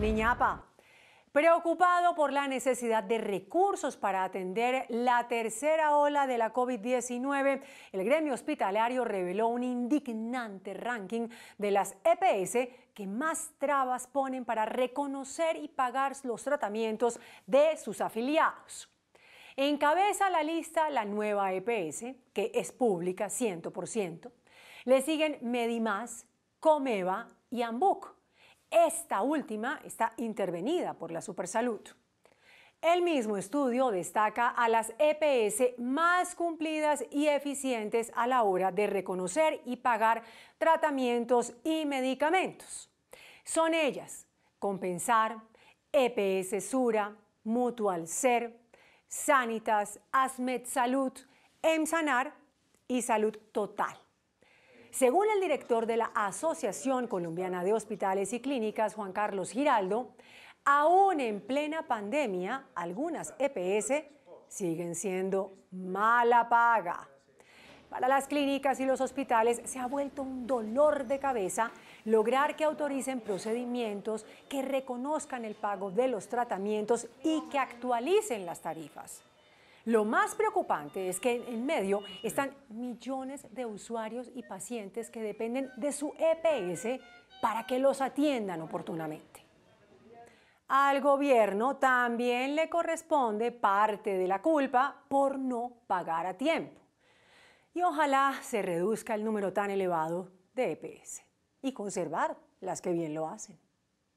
Niñapa. Preocupado por la necesidad de recursos para atender la tercera ola de la COVID-19, el gremio hospitalario reveló un indignante ranking de las EPS que más trabas ponen para reconocer y pagar los tratamientos de sus afiliados. Encabeza la lista la nueva EPS, que es pública 100%. Le siguen Medimás, Comeva y Ambuc. Esta última está intervenida por la Supersalud. El mismo estudio destaca a las EPS más cumplidas y eficientes a la hora de reconocer y pagar tratamientos y medicamentos. Son ellas Compensar, EPS Sura, Mutual Ser, Sanitas, Asmed Salud, Emsanar y Salud Total. Según el director de la Asociación Colombiana de Hospitales y Clínicas, Juan Carlos Giraldo, aún en plena pandemia, algunas EPS siguen siendo mala paga. Para las clínicas y los hospitales se ha vuelto un dolor de cabeza lograr que autoricen procedimientos, que reconozcan el pago de los tratamientos y que actualicen las tarifas. Lo más preocupante es que en medio están millones de usuarios y pacientes que dependen de su EPS para que los atiendan oportunamente. Al gobierno también le corresponde parte de la culpa por no pagar a tiempo. Y ojalá se reduzca el número tan elevado de EPS y conservar las que bien lo hacen.